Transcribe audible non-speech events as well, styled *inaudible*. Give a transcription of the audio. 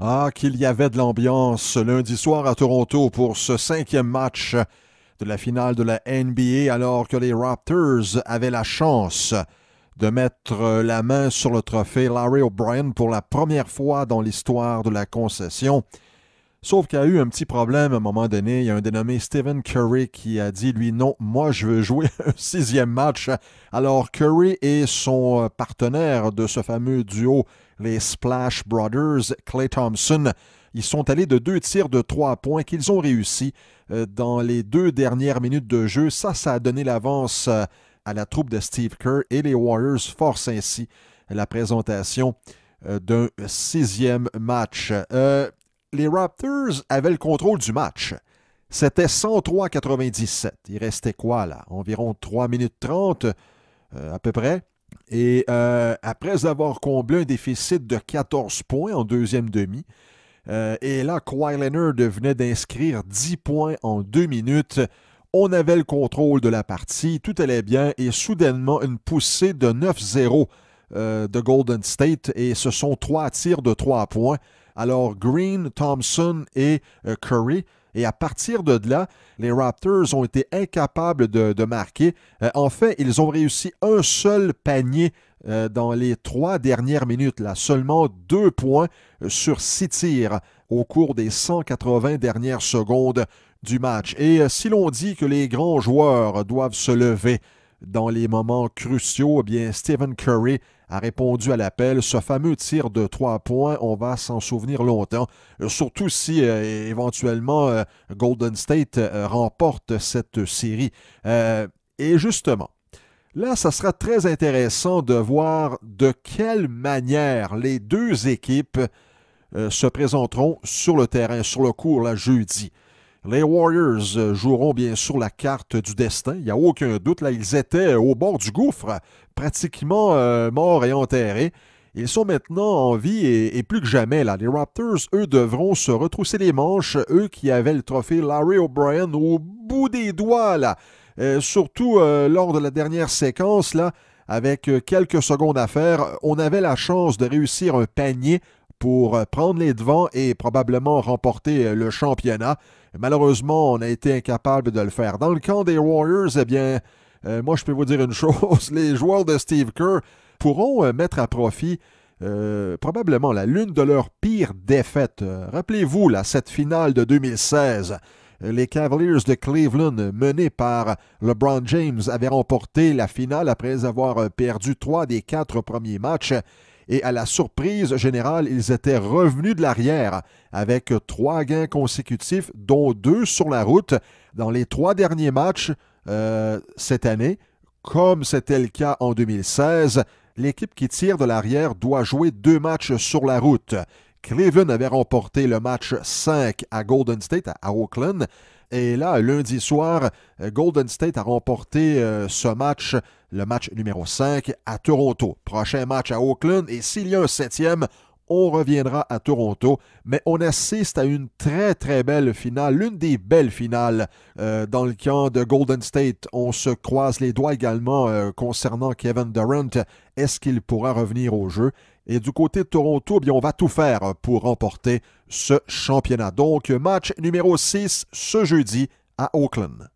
Ah, qu'il y avait de l'ambiance lundi soir à Toronto pour ce cinquième match de la finale de la NBA alors que les Raptors avaient la chance de mettre la main sur le trophée Larry O'Brien pour la première fois dans l'histoire de la concession. Sauf qu'il y a eu un petit problème à un moment donné. Il y a un dénommé Stephen Curry qui a dit, lui, non, moi je veux jouer *laughs* un sixième match. Alors Curry et son euh, partenaire de ce fameux duo les Splash Brothers, Clay Thompson. Ils sont allés de deux tirs de trois points qu'ils ont réussi euh, dans les deux dernières minutes de jeu. Ça, ça a donné l'avance euh, à la troupe de Steve Kerr et les Warriors forcent ainsi la présentation euh, d'un sixième match. les Raptors avaient le contrôle du match. C'était 103-97. Il restait quoi là? Environ 3 minutes 30 à peu près. Et euh, après avoir comblé un déficit de 14 points en deuxième demi, euh, et là, Kawhi Leonard venait d'inscrire 10 points en deux minutes. On avait le contrôle de la partie, tout allait bien, et soudainement, une poussée de 9-0 euh, de Golden State, et ce sont trois tirs de trois points. Alors, Green, Thompson et Curry et à partir de là, les Raptors ont été incapables de, marquer. Enfin, euh, en fait, ils ont réussi un seul panier euh, dans les trois dernières minutes, là, seulement deux points euh, sur six tirs au cours des 180 dernières secondes du match. Et si l'on dit que les grands joueurs doivent se lever, dans les moments cruciaux, eh bien, Stephen Curry a répondu à l'appel. Ce fameux tir de trois points, on va s'en souvenir longtemps, euh, surtout si euh, éventuellement euh, Golden State remporte cette série. et justement, là, ça sera très intéressant de voir de quelle manière les deux équipes se présenteront sur le terrain, sur le cours, là, jeudi. Les Warriors euh, joueront bien sûr la carte du destin, il n'y a aucun doute, là ils étaient au bord du gouffre, pratiquement euh, morts et enterrés. Ils sont maintenant en vie et, plus que jamais là. Les Raptors, eux, devront se retrousser les manches, eux qui avaient le trophée Larry O'Brien au bout des doigts là. Euh, surtout lors de la dernière séquence là, avec quelques secondes à faire, on avait la chance de réussir un panier pour euh, prendre les devants et probablement remporter euh, le championnat. Malheureusement, on a été incapable de le faire. Dans le camp des Warriors, eh bien, euh, moi je peux vous dire une *laughs* chose, les joueurs de Steve Kerr pourront mettre à profit probablement la l'une de leurs pires défaites. Rappelez-vous, la cette finale de 2016 les Cavaliers de Cleveland, menés par LeBron James, avaient remporté la finale après avoir perdu trois des quatre premiers matchs et à la surprise générale, ils étaient revenus de l'arrière avec trois gains consécutifs, dont deux sur la route dans les trois derniers matchs euh, cette année, comme c'était le cas en 2016. L'équipe qui tire de l'arrière doit jouer deux matchs sur la route. Cleveland avait remporté le match 5 à Golden State, à Oakland, et là, lundi soir, euh, Golden State a remporté euh, ce match, le match numéro 5 à Toronto. Prochain match à Oakland. Et s'il y a un septième, on reviendra à Toronto, mais on assiste à une très très belle finale, l'une des belles finales euh, dans le camp de Golden State. On se croise les doigts également concernant Kevin Durant. Est-ce qu'il pourra revenir au jeu? Et du côté de Toronto, eh bien, on va tout faire euh, pour remporter ce championnat. Donc, match numéro 6 ce jeudi à Oakland.